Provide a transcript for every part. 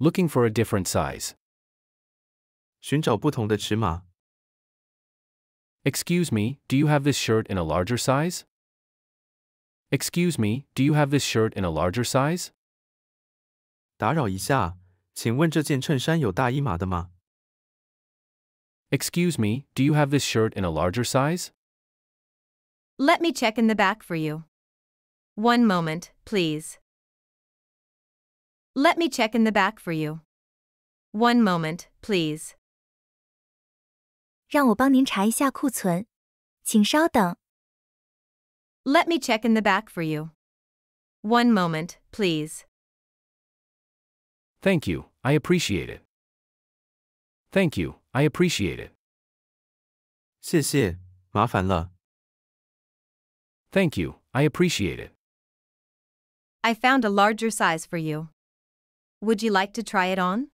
Looking for a different size. Excuse me, do you have this shirt in a larger size? Excuse me, do you have this shirt in a larger size? Excuse me, do you have this shirt in a larger size? Let me check in the back for you. One moment, please. Let me check in the back for you. One moment, please. 让我帮您查一下库存，请稍等。Let me check in the back for you. One moment, please. Thank you, I appreciate it. Thank you, I appreciate it. 谢谢，麻烦了。Thank you, I appreciate it. I found a larger size for you. Would you like to try it on?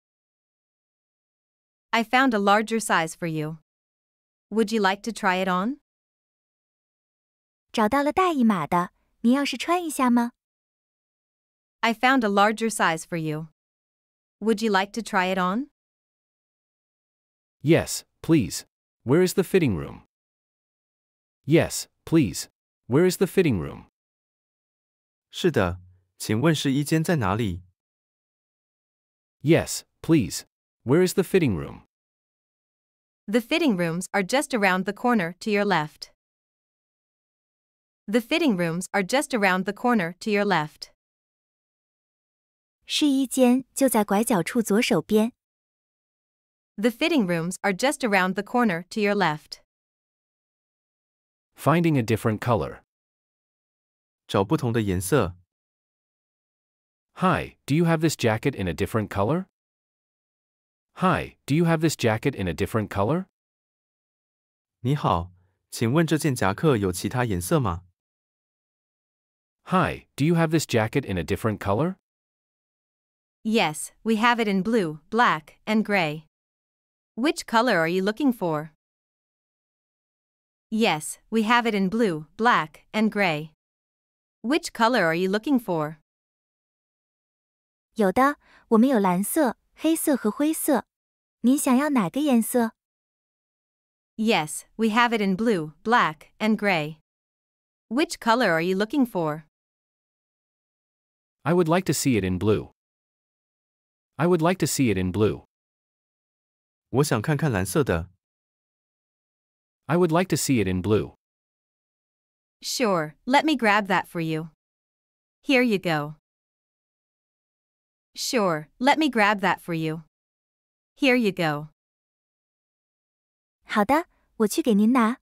I found a larger size for you. Would you like to try it on? I found a larger size for you. Would you like to try it on? Yes, please. Where is the fitting room? Yes, please. Where is the fitting room? Yes, please. Where is the fitting room? The fitting rooms are just around the corner to your left. The fitting rooms are just around the corner to your left. The fitting rooms are just around the corner to your left. Finding a different color. 找不同的颜色。Hi, do you have this jacket in a different color? Hi, do you have this jacket in a different color? Hi, do you have this jacket in a different color? Yes, we have it in blue, black, and gray. Which color are you looking for? Yes, we have it in blue, black, and gray. Which color are you looking for? 有的，我们有蓝色、黑色和灰色。您想要哪个颜色？Yes, we have it in blue, black, and gray. Which color are you looking for? I would like to see it in blue. I would like to see it in blue. 我想看看蓝色的。I would like to see it in blue. Sure, let me grab that for you. Here you go. Sure, let me grab that for you. Here you go. 好的，我去给您拿。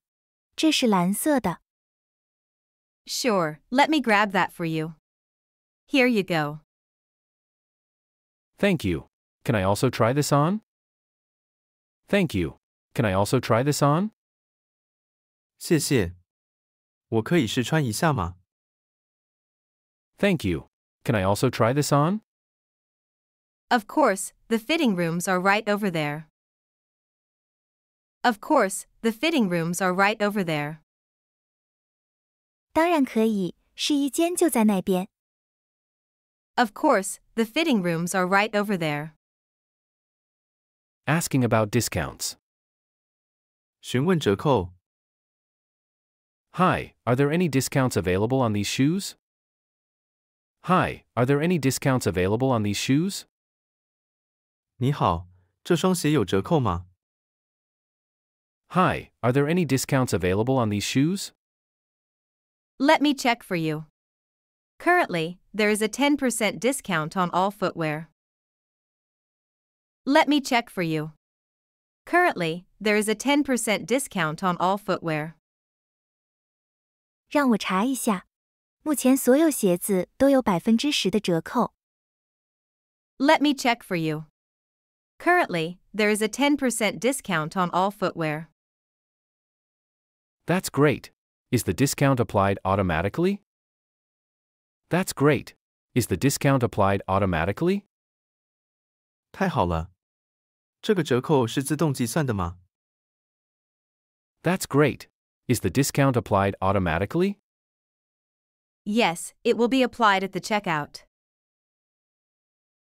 这是蓝色的。Sure, let me grab that for you. Here you go. Thank you. Can I also try this on? Thank you. Can I also try this on? Thank you. Can I also try this on? Of course, the fitting rooms are right over there. Of course, the fitting rooms are right over there. 当然可以，试衣间就在那边。Of course, the fitting rooms are right over there. Asking about discounts. Hi, are there any discounts available on these shoes? Hi, are there any discounts available on these shoes? 你好，这双鞋有折扣吗？Hi, are there any discounts available on these shoes? Let me check for you. Currently, there is a 10% discount on all footwear. Let me check for you. Currently, there is a 10% discount on all footwear. 让我查一下，目前所有鞋子都有百分之十的折扣。Let me check for you. Currently, there is a 10% discount on all footwear. That's great. Is the discount applied automatically? That's great. Is the discount applied automatically? That's great. Is the discount applied automatically? Yes, it will be applied at the checkout.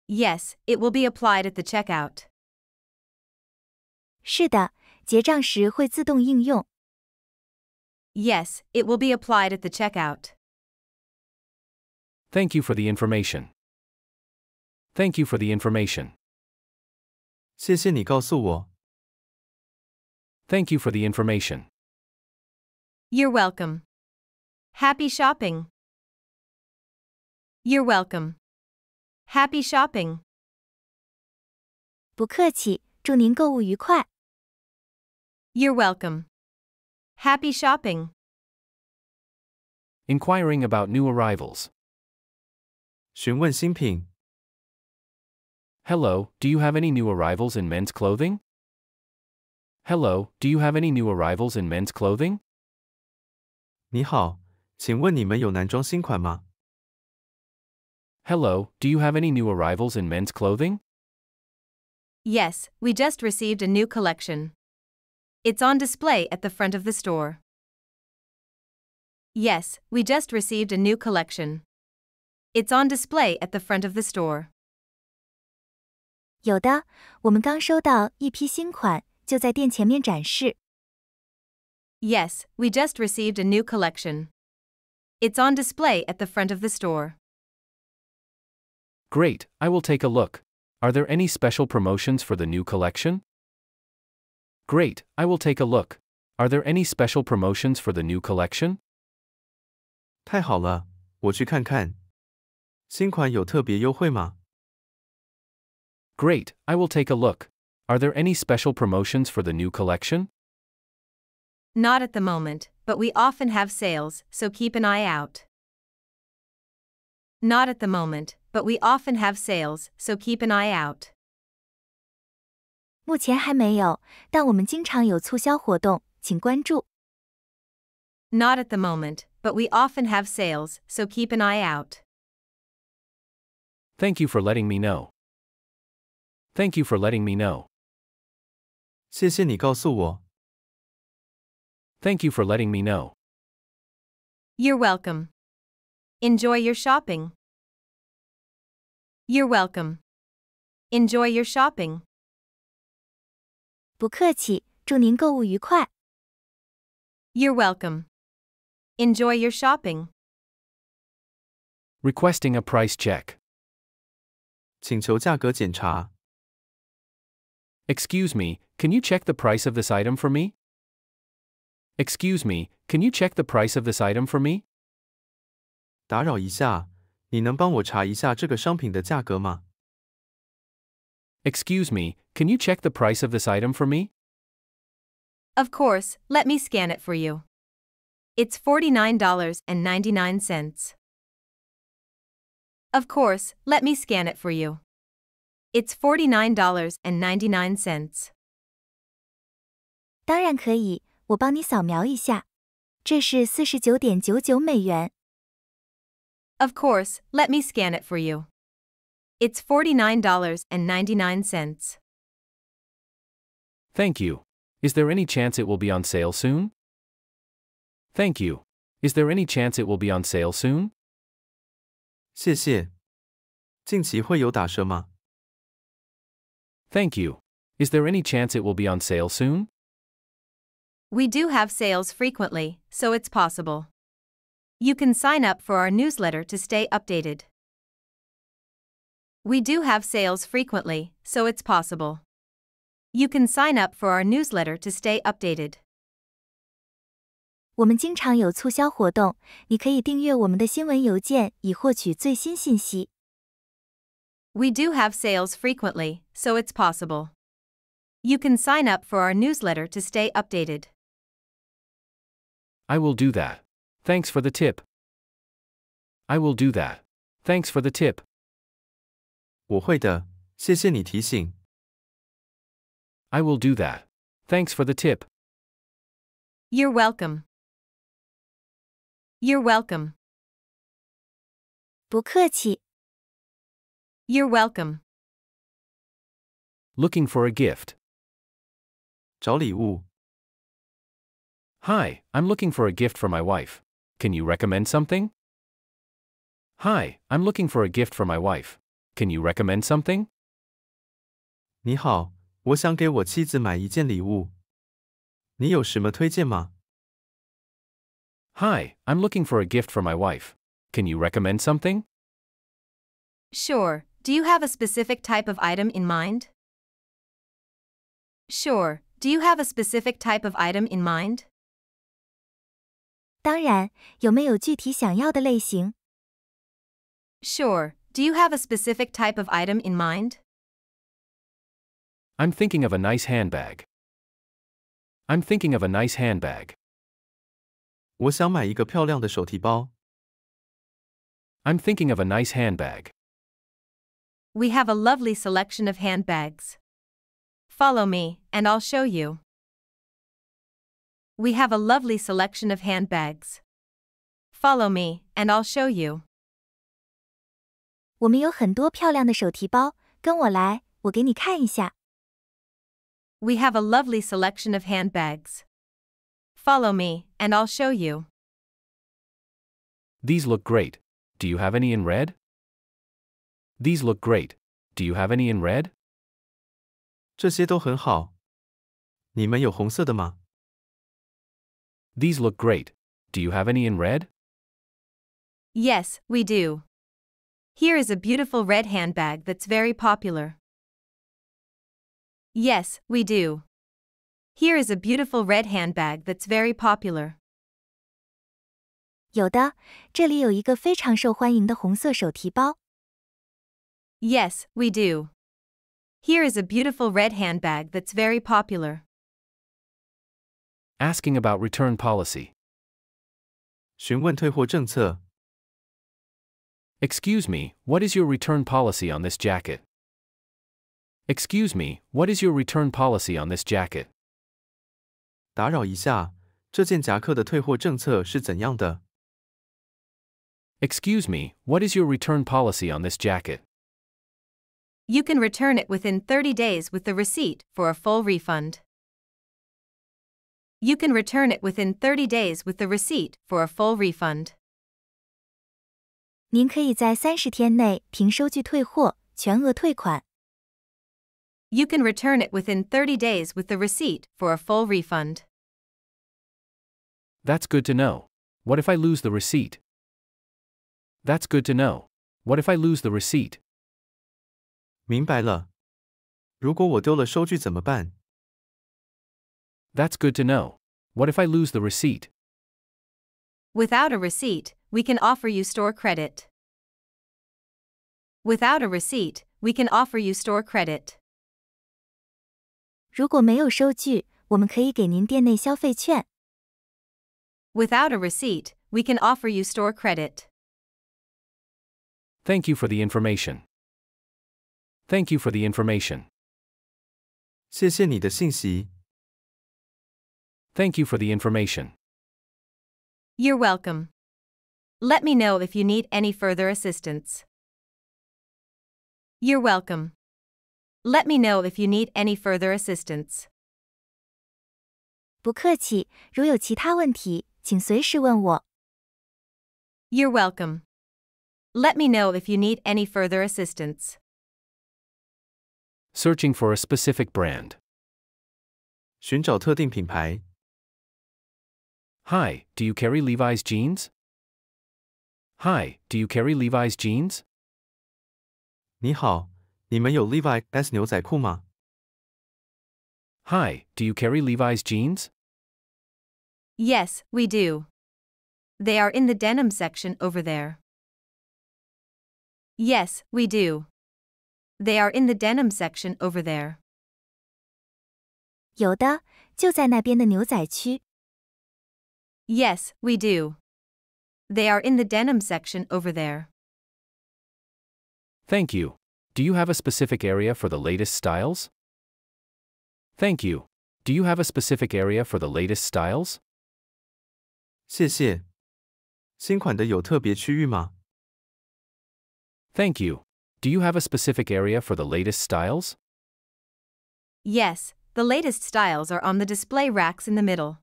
Yes, it will be applied at the checkout. 是的，结账时会自动应用。Yes, it will be applied at the checkout. Thank you for the information. Thank you for the information. 谢谢你告诉我。Thank you for the information. You're welcome. Happy shopping. You're welcome. Happy shopping. 不客气，祝您购物愉快。are welcome. Happy shopping! Inquiring about new arrivals. Hello, do you have any new arrivals in men's clothing? Hello, do you have any new arrivals in men's clothing? 你好，请问你们有男装新款吗？Hello, do you have any new arrivals in men's clothing? Yes, we just received a new collection. It's on display at the front of the store. Yes, we just received a new collection. It's on display at the front of the store. 有的，我们刚收到一批新款，就在店前面展示。Yes, we just received a new collection. It's on display at the front of the store. Great, I will take a look. Are there any special promotions for the new collection? Great, I will take a look. Are there any special promotions for the new collection? Great, I will take a look. Are there any special promotions for the new collection? Not at the moment, but we often have sales, so keep an eye out. Not at the moment, but we often have sales, so keep an eye out. 目前还没有，但我们经常有促销活动，请关注。Not at the moment, but we often have sales, so keep an eye out. Thank you for letting me know. Thank you for letting me know. 谢谢你告诉我。Thank you for letting me know. You're welcome. Enjoy your shopping. You're welcome. Enjoy your shopping. 不客气，祝您购物愉快。are welcome. Enjoy your shopping. Requesting a price check. Excuse me, can you check the price of this item for me? Excuse me, can you check the price of this item for me? 打扰一下，你能帮我查一下这个商品的价格吗？Excuse me, can you check the price of this item for me? Of course, let me scan it for you. It's $49.99. Of course, let me scan it for you. It's $49.99. 当然可以，我帮你扫描一下。这是四十九点九九美元，of course, let me scan it for you. It's $49.99. Thank you. Is there any chance it will be on sale soon? Thank you. Is there any chance it will be on sale soon? Thank you. Is there any chance it will be on sale soon? We do have sales frequently, so it's possible. You can sign up for our newsletter to stay updated. We do have sales frequently, so it's possible. You can sign up for our newsletter to stay updated. 我们经常有促销活动，你可以订阅我们的新闻邮件以获取最新信息。We do have sales frequently, so it's possible. You can sign up for our newsletter to stay updated. I will do that. Thanks for the tip. I will do that. Thanks for the tip. 我会的，谢谢你提醒。I will do that. Thanks for the tip. You're welcome. You're welcome. 不客气。You're welcome. Looking for a gift. 找礼物。Hi, I'm looking for a gift for my wife. Can you recommend something? Hi, I'm looking for a gift for my wife. Can you recommend something? Hi, i I'm looking for a gift for my wife. Can you recommend something? Sure. Do you have a specific type of item in mind? Sure. Do you have a specific type of item in mind? 当然，有没有具体想要的类型？Sure. Do you have a specific type of item in mind? I'm thinking of a nice handbag. I'm thinking of a nice handbag. 我想买一个漂亮的手提包。I'm thinking of a nice handbag. We have a lovely selection of handbags. Follow me, and I'll show you. We have a lovely selection of handbags. Follow me, and I'll show you. 我们有很多漂亮的手提包，跟我来，我给你看一下。We have a lovely selection of handbags. Follow me, and I'll show you. These look great. Do you have any in red? These look great. Do you have any in red? 这些都很好。你们有红色的吗？these look great. Do you have any in red? Yes, we do. Here is a beautiful red handbag that's very popular. Yes, we do. Here is a beautiful red handbag that's very popular. 有的，这里有一个非常受欢迎的红色手提包。Yes, we do. Here is a beautiful red handbag that's very popular. Asking about return policy. Excuse me, what is your return policy on this jacket? Excuse me, what is your return policy on this jacket? Excuse me, what is your return policy on this jacket? You can return it within 30 days with the receipt for a full refund you can return it within 30 days with the receipt for a full refund. 您可以在三十天内凭收据退货，全额退款。You can return it within 30 days with the receipt for a full refund. That's good to know. What if I lose the receipt? That's good to know. What if I lose the receipt? 明白了。如果我丢了收据怎么办？that's good to know. What if I lose the receipt? Without a receipt, we can offer you store credit. Without a receipt, we can offer you store credit. Without a receipt, we can offer you store credit. Thank you for the information. Thank you for the information. 谢谢你的信息。Thank you for the information. You're welcome. Let me know if you need any further assistance. You're welcome. Let me know if you need any further assistance. you are welcome. Let me know if you need any further assistance. Searching for a specific brand. 寻找特定品牌。Hi, do you carry Levi's jeans? Hi, do you carry Levi's jeans? 你好，你们有 do you carry Levi's jeans? Yes, we do. They are in the denim section over there. Yes, we do. They are in the denim section over there. 有的，就在那边的牛仔区。Yes, we do. They are in the denim section over there. Thank you. Do you have a specific area for the latest styles? Thank you. Do you have a specific area for the latest styles? 谢谢。新款的有特别区域吗？Thank you. Do you have a specific area for the latest styles? Yes, the latest styles are on the display racks in the middle.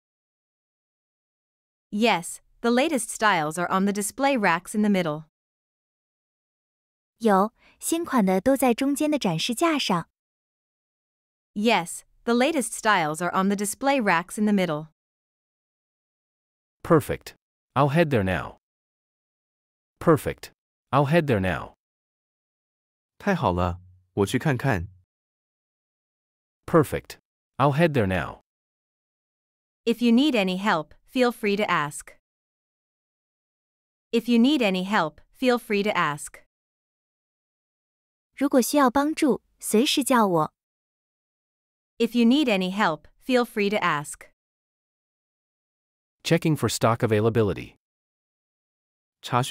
Yes, the latest styles are on the display racks in the middle. Yes, the latest styles are on the display racks in the middle. Perfect. I'll head there now. Perfect. I'll head there now. i I'll head there now. If you need any help, feel free to ask. If you need any help, feel free to ask. If you need any help, feel free to ask. Checking for stock availability. Hello,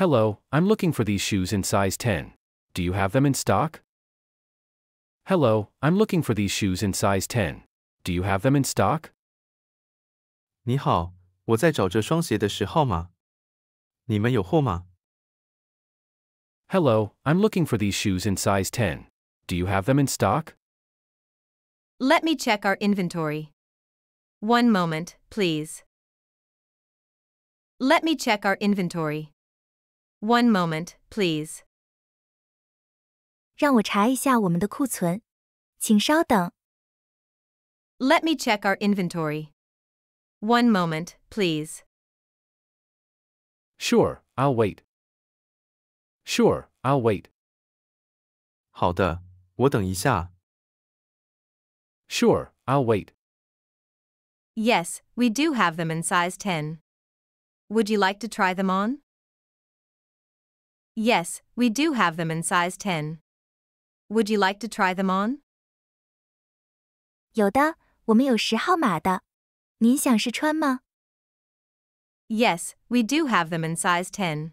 i I'm looking for these shoes in size 10. Do you have them in stock? Hello, I'm looking for these shoes in size 10. Do you have them in stock? 你好，我在找这双鞋的十号码。你们有货吗？Hello, I'm looking for these shoes in size 10. Do you have them in stock? Let me check our inventory. One moment, please. Let me check our inventory. One moment, please. 让我查一下我们的库存，请稍等。let me check our inventory. One moment, please. Sure, I'll wait. Sure, I'll wait. Sure, i I'll wait. Yes, we do have them in size 10. Would you like to try them on? Yes, we do have them in size 10. Would you like to try them on? 有的，我们有十号码的，您想试穿吗？Yes, we do have them in size 10.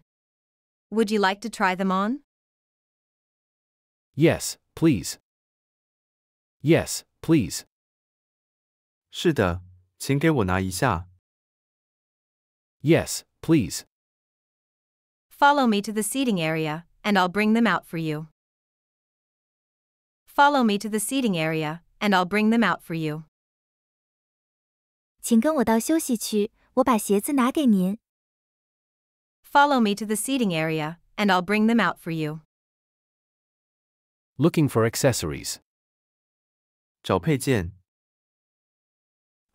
Would you like to try them on? Yes, please. Yes, please. 是的，请给我拿一下。Yes, please. Follow me to the seating area, and I'll bring them out for you. Follow me to the seating area, and I'll bring them out for you. 请跟我到休息区，我把鞋子拿给您。Follow me to the seating area, and I'll bring them out for you. Looking for accessories. 找配件。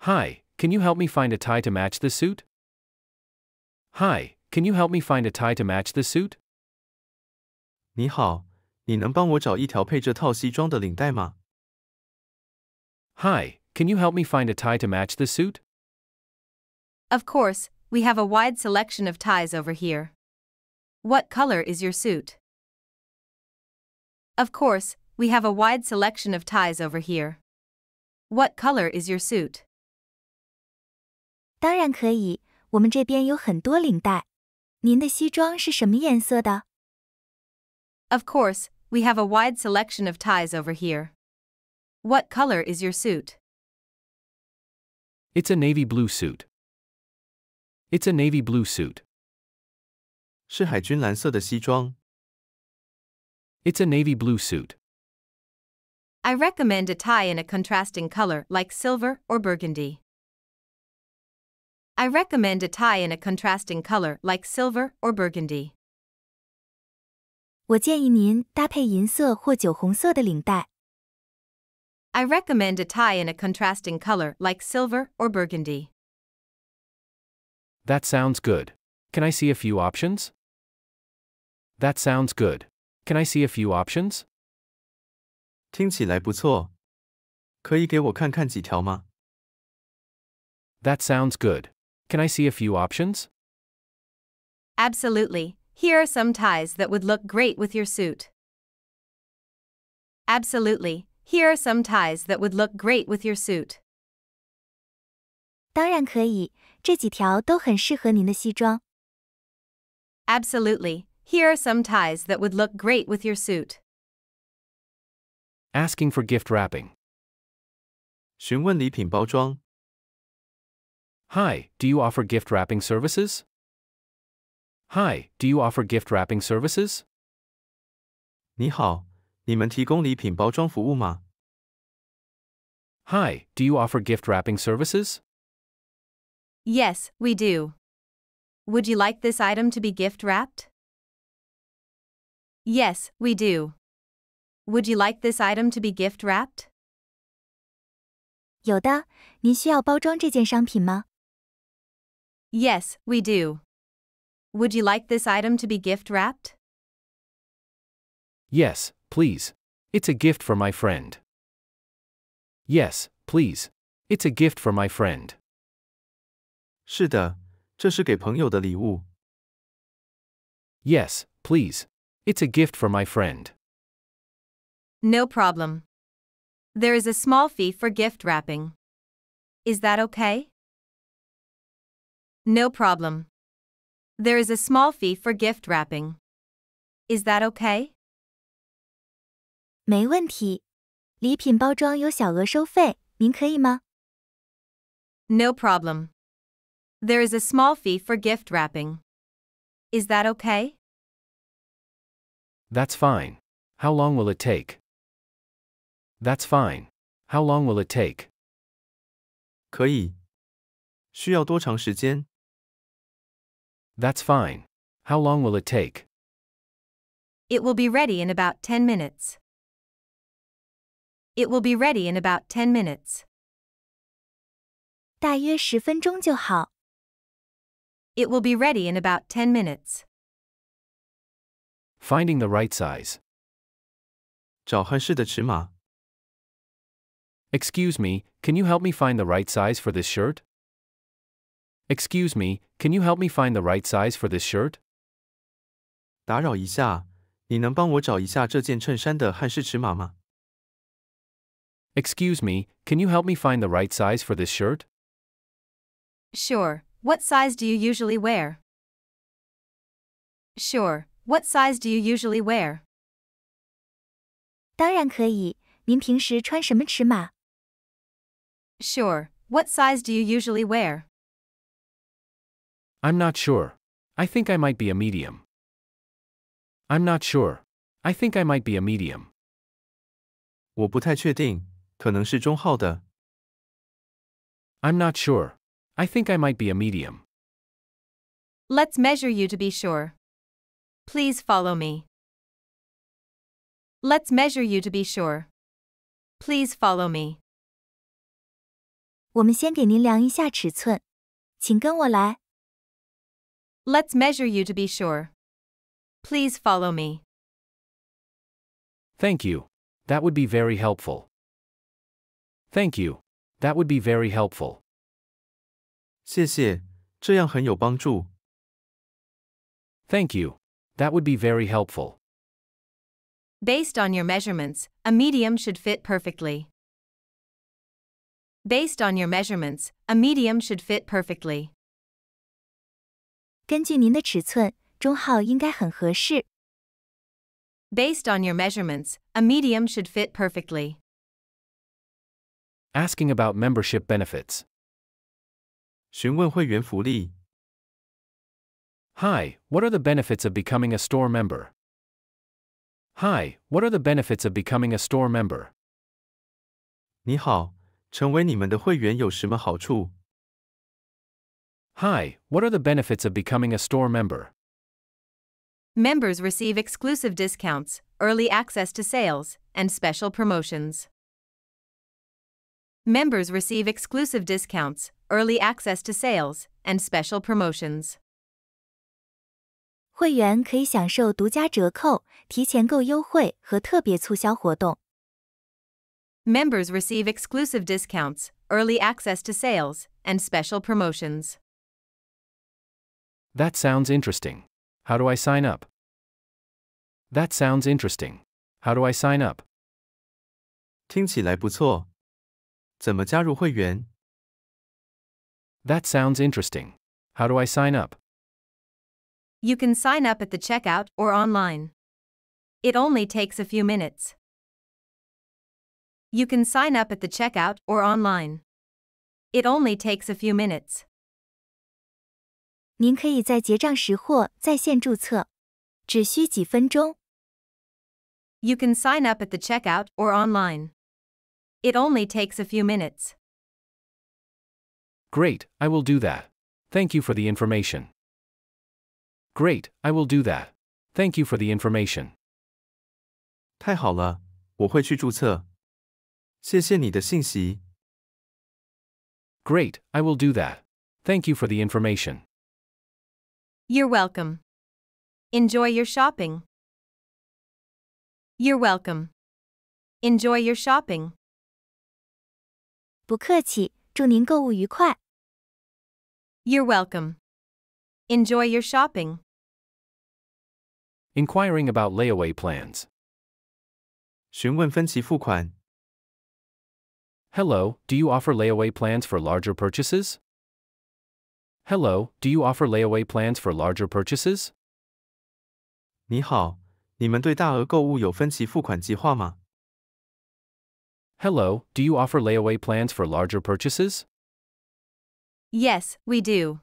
Hi, can you help me find a tie to match the suit? Hi, can you help me find a tie to match the suit? 你好，你能帮我找一条配这套西装的领带吗？Hi, can you help me find a tie to match this suit? Of course, we have a wide selection of ties over here. What color is your suit? Of course, we have a wide selection of ties over here. What color is your suit? Of course, we have a wide selection of ties over here. What color is your suit? It's a navy blue suit. It's a navy blue suit. It's a navy blue suit. I recommend a tie in a contrasting color like silver or burgundy. I recommend a tie in a contrasting color like silver or burgundy. 我建议您搭配银色或酒红色的领带。I recommend a tie in a contrasting color like silver or burgundy. That sounds good. Can I see a few options? That sounds good. Can I see a few options? That sounds good. Can I see a few options? Absolutely. Here are some ties that would look great with your suit. Absolutely. Here are some ties that would look great with your suit. 当然可以，这几条都很适合您的西装。Absolutely. Here are some ties that would look great with your suit. Asking for gift wrapping. Hi, do you offer gift wrapping services? Hi, do you offer gift wrapping services? 你好,你们提供礼品包装服务吗？Hi, do you offer gift wrapping services? Yes, we do. Would you like this item to be gift wrapped? Yes, we do. Would you like this item to be gift wrapped? 有的，您需要包装这件商品吗？Yes, we do. Would you like this item to be gift wrapped? Yes, please. It's a gift for my friend. Yes, please. It's a gift for my friend. Yes, please. It's a gift for my friend. No problem. There is a small fee for gift wrapping. Is that okay? No problem. There is a small fee for gift wrapping. Is that okay? 没问题。礼品包装有小额收费，您可以吗？No problem. There is a small fee for gift wrapping. Is that okay? That's fine. How long will it take? That's fine. How long will it take? 可以。需要多长时间？That's fine. How long will it take? It will be ready in about 10 minutes. It will be ready in about 10 minutes. 大约十分钟就好。It will be ready in about 10 minutes. Finding the right size. 找合适的尺码。Excuse me, can you help me find the right size for this shirt? Excuse me, can you help me find the right size for this shirt? 打扰一下，你能帮我找一下这件衬衫的汉式尺码吗？Excuse me, can you help me find the right size for this shirt? Sure. What size do you usually wear? Sure. What size do you usually wear? Sure. What size do you usually wear? I'm not sure. I think I might be a medium. I'm not sure. I think I might be a medium. 我不太确定，可能是中号的。I'm not sure. I think I might be a medium. Let's measure you to be sure. Please follow me. Let's measure you to be sure. Please follow me. 我们先给您量一下尺寸，请跟我来。Let's measure you to be sure. Please follow me. Thank you. That would be very helpful. Thank you. That would be very helpful. 谢谢，这样很有帮助。Thank you. That would be very helpful. Based on your measurements, a medium should fit perfectly. Based on your measurements, a medium should fit perfectly. 根据您的尺寸，中号应该很合适。Based on your measurements, a medium should fit perfectly asking about membership benefits. Hi, what are the benefits of becoming a store member? Hi, what are the benefits of becoming a store member? Hi, what are the benefits of becoming a store member? Members receive exclusive discounts, early access to sales, and special promotions. Members receive exclusive discounts, early access to sales, and special promotions. 会员可以享受独家折扣、提前购优惠和特别促销活动。Members receive exclusive discounts, early access to sales, and special promotions. That sounds interesting. How do I sign up? That sounds interesting. How do I sign up? 听起来不错，怎么加入会员？That sounds interesting. How do I sign up? You can sign up at the checkout or online. It only takes a few minutes. You can sign up at the checkout or online. It only takes a few minutes. 您可以在结账时或在线注册，只需几分钟。You can sign up at the checkout or online. It only takes a few minutes. Great, I will do that. Thank you for the information. Great, I will do that. Thank you for the information. 太好了，我会去注册。谢谢你的信息。Great, I will do that. Thank you for the information. You're welcome. Enjoy your shopping. You're welcome. Enjoy your shopping. 不客气，祝您购物愉快。You're welcome. Enjoy your shopping. Inquiring about layaway plans. Hello, do you offer layaway plans for larger purchases? Hello, do you offer layaway plans for larger purchases? 你好，你们对大额购物有分期付款计划吗？Hello, do you offer layaway plans for larger purchases? Yes, we do.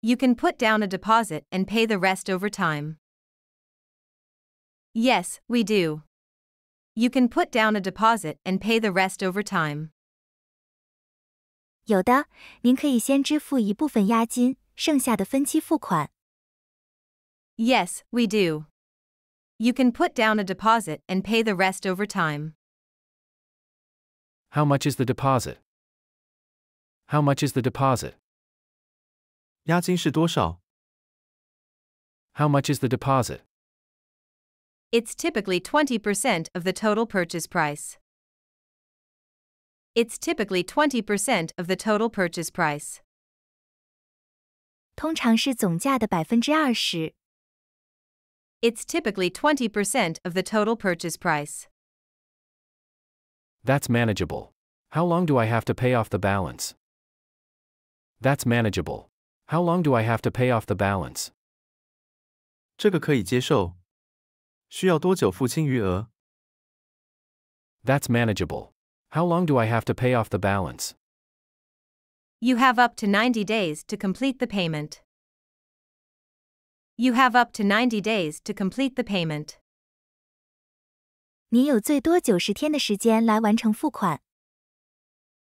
You can put down a deposit and pay the rest over time. Yes, we do. You can put down a deposit and pay the rest over time. Yes, we do. You can put down a deposit and pay the rest over time. How much is the deposit? How much is the deposit? 押金是多少? How much is the deposit? It's typically 20% of the total purchase price. It's typically 20% of the total purchase price. It's typically 20% of the total purchase price. That's manageable. How long do I have to pay off the balance? That's manageable. How long do I have to pay off the balance? That's manageable. How long do I have to pay off the balance? You have up to 90 days to complete the payment. You have up to 90 days to complete the payment. 你有最多九十天的时间来完成付款。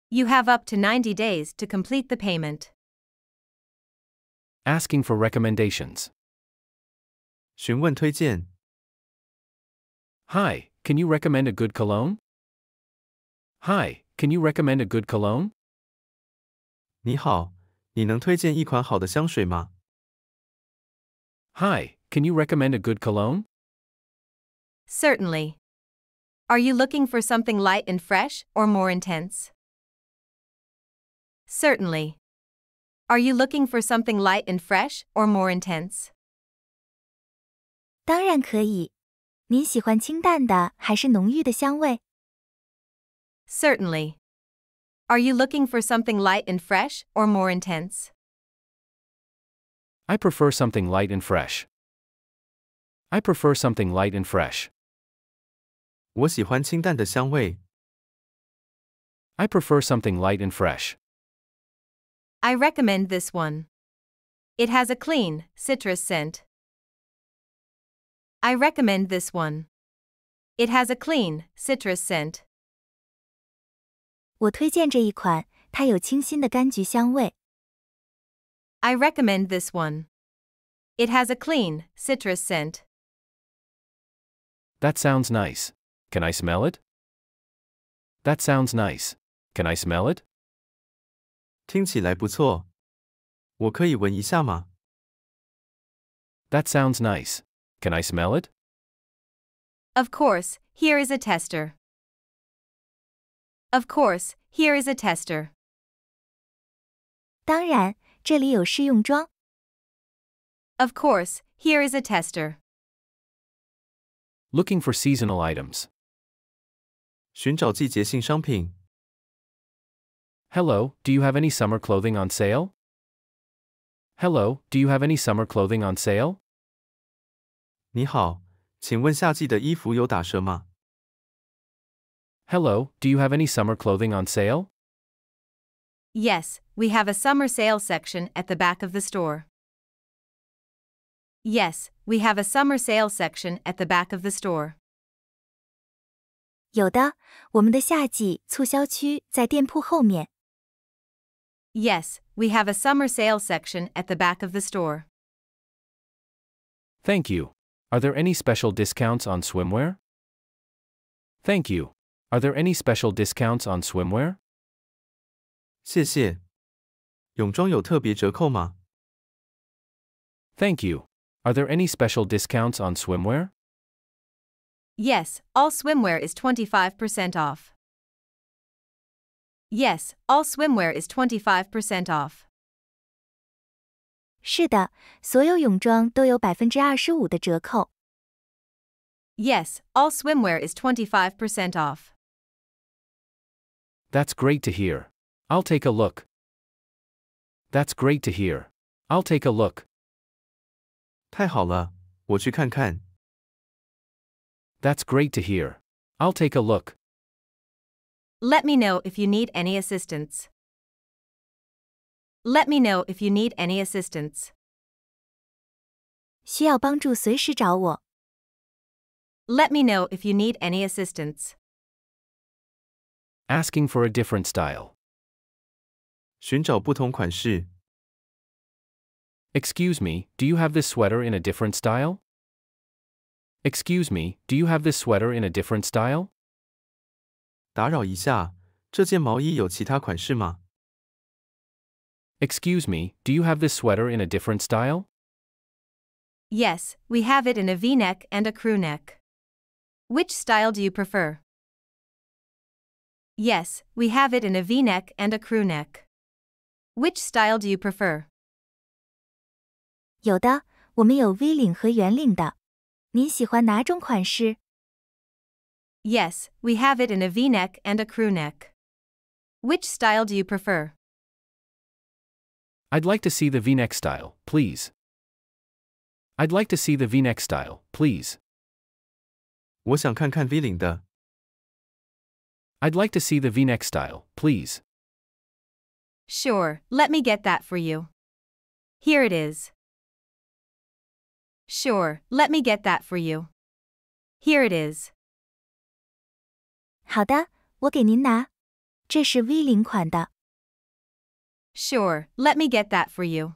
You have up to 90 days to complete the payment. Asking for recommendations. Hi, can you recommend a good cologne? Hi, can you recommend a good cologne? Hi, can you recommend a good cologne? Certainly. Are you looking for something light and fresh or more intense? Certainly. Are you looking for something light and fresh or more intense? Certainly. Are you looking for something light and fresh or more intense? I prefer something light and fresh. I prefer something light and fresh. 我喜欢清淡的香味。I prefer something light and fresh. I recommend this one. It has a clean, citrus scent. I recommend this one. It has a clean, citrus scent. 我推荐这一款，它有清新的柑橘香味。I recommend this one. It has a clean, citrus scent. That sounds nice. Can I smell it? That sounds nice. Can I smell it? That sounds nice. Can I smell it? Of course, here is a tester. Of course, here is a tester. 当然，这里有试用装。Of course, here is a tester. Looking for seasonal items. 寻找季节性商品。Hello, do you have any summer clothing on sale? Hello, do you have any summer clothing on sale? 你好，请问夏季的衣服有打折吗？Hello, do you have any summer clothing on sale? Yes, we have a summer sale section at the back of the store. Yes, we have a summer sale section at the back of the store. 有的，我们的夏季促销区在店铺后面。Yes, we have a summer sale section at the back of the store. Thank you. Are there any special discounts on swimwear? Thank you. Are there any special discounts on swimwear? 谢谢。泳装有特别折扣吗？Thank you. Are there any special discounts on swimwear? Yes, all swimwear is 25% off. Yes, all swimwear is 25% off. Yes, all swimwear is 25% off. That's great to hear. I'll take a look. That's great to hear. I'll take a look. 太好了，我去看看。that's great to hear. I'll take a look. Let me know if you need any assistance. Let me know if you need any assistance. 需要帮助随时找我。Let me know if you need any assistance. Asking for a different style. Excuse me, do you have this sweater in a different style? Excuse me, do you have this sweater in a different style? Excuse me, do you have this sweater in a different style? Yes, we have it in a v-neck and a crew neck. Which style do you prefer? Yes, we have it in a v-neck and a crew neck. Which style do you prefer? 有的，我们有 V 领和圆领的。您喜欢哪种款式？Yes, we have it in a V-neck and a crew neck. Which style do you prefer? I'd like to see the V-neck style, please. I'd like to see the V-neck style, please. 我想看看 V 领的。I'd like to see the V-neck style, please. Sure, let me get that for you. Here it is. Sure, let me get that for you. Here it is. 好的，我给您拿。这是 V let me get that for you.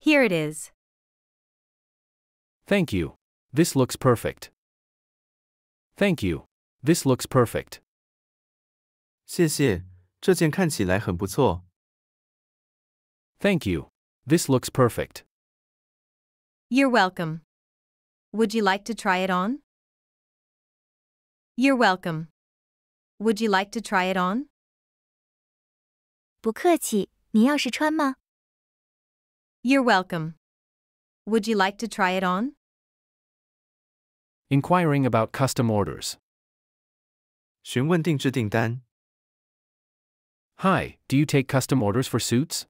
Here it is. Thank you. This looks perfect. Thank you. This looks perfect. 谢谢，这件看起来很不错。Thank you. This looks perfect. You're welcome. Would you like to try it on? You're welcome. Would you like to try it on? you are welcome. Would you like to try it on? Inquiring about custom orders. Hi, do you take custom orders for suits?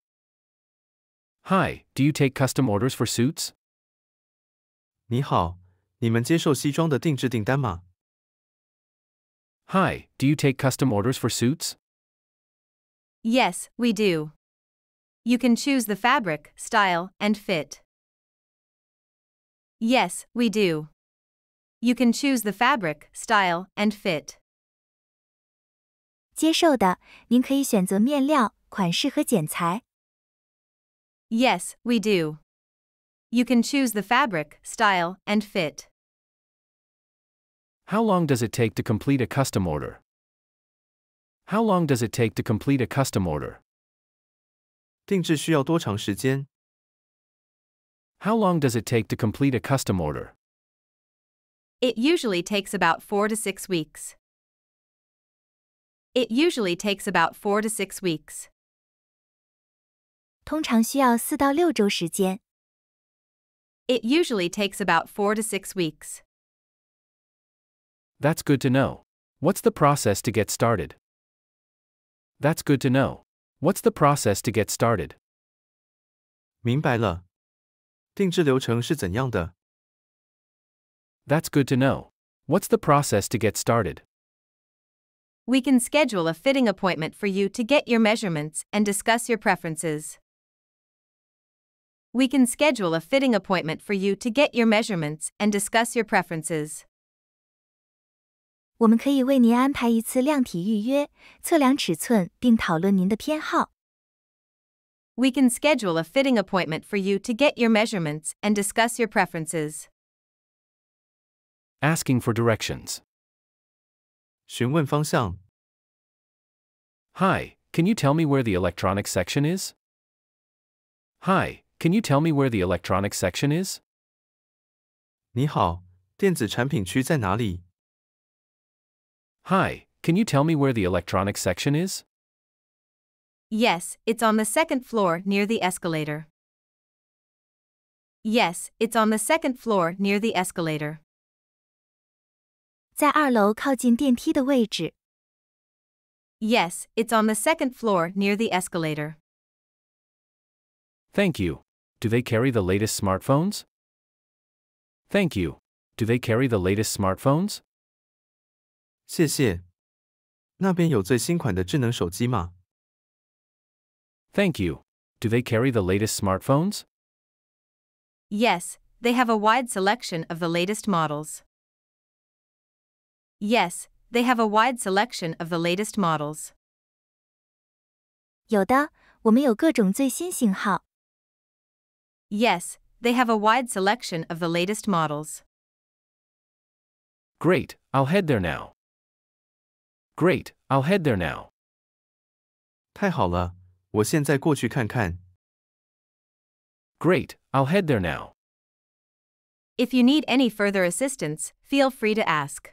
Hi, do you take custom orders for suits? 你好，你们接受西装的定制订单吗？Hi, do you take custom orders for suits? Yes, we do. You can choose the fabric, style, and fit. Yes, we do. You can choose the fabric, style, and fit. 接受的，您可以选择面料、款式和剪裁。Yes, we do. You can choose the fabric, style, and fit. How long does it take to complete a custom order? How long does it take to complete a custom order? 定制需要多长时间? How long does it take to complete a custom order? It usually takes about 4 to 6 weeks. It usually takes about 4 to 6 weeks. 通常需要四到六周时间。it usually takes about four to six weeks. That's good to know. What's the process to get started? That's good to know. What's the process to get started? That's good to know. What's the process to get started? We can schedule a fitting appointment for you to get your measurements and discuss your preferences. We can schedule a fitting appointment for you to get your measurements and discuss your preferences. 我们可以为您安排一次量体预约，测量尺寸并讨论您的偏好。We can schedule a fitting appointment for you to get your measurements and discuss your preferences. Asking for directions. 询问方向。Hi, can you tell me where the electronics section is? Hi, can you tell me where the electronics section is? Hi, can you tell me where the electronics section is? Yes, it's on the second floor near the escalator. Yes, it's on the second floor near the escalator. Yes, it's on the second floor near the escalator. Thank you. Do they carry the latest smartphones? Thank you. Do they carry the latest smartphones? 谢谢。那边有最新款的智能手机吗？Thank you. Do they carry the latest smartphones? Yes, they have a wide selection of the latest models. Yes, they have a wide selection of the latest models. 有的，我们有各种最新型号。Yes, they have a wide selection of the latest models. Great, I'll head there now. Great, I'll head there now. Great, i I'll head there now. If you need any further assistance, feel free to ask.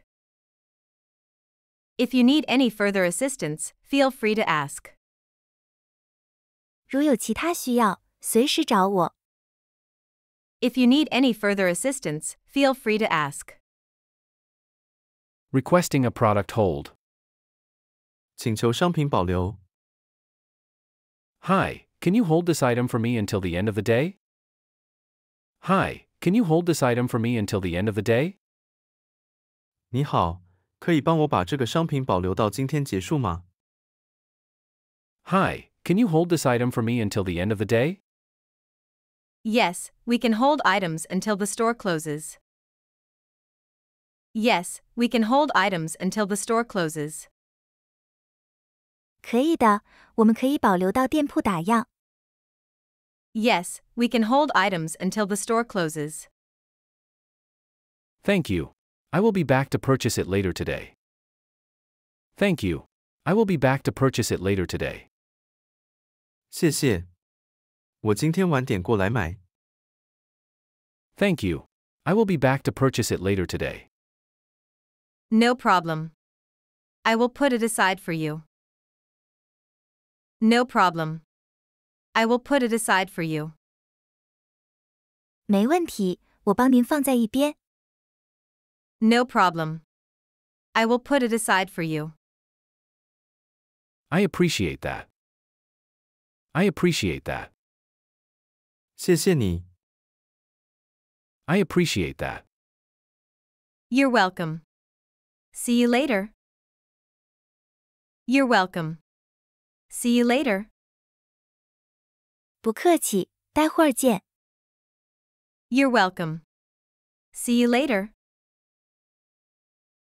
If you need any further assistance, feel free to ask. 如有其他需要，随时找我。if you need any further assistance, feel free to ask. Requesting a product hold. 请求商品保留. Hi, can you hold this item for me until the end of the day? Hi, can you hold this item for me until the end of the day? Hi, can you hold this item for me until the end of the day? Yes, we can hold items until the store closes. Yes, we can hold items until the store closes. 可以的，我们可以保留到店铺打烊。Yes, we can hold items until the store closes. Thank you. I will be back to purchase it later today. Thank you. I will be back to purchase it later today. 谢谢，我今天晚点过来买。Thank you. I will be back to purchase it later today. No problem. I will put it aside for you. No problem. I will put it aside for you. 没问题，我帮您放在一边。No problem. I will put it aside for you. I appreciate that. I appreciate that. I appreciate that. You're welcome. See you later. You're welcome. See you later. 不客气，待会儿见. are welcome. See you later.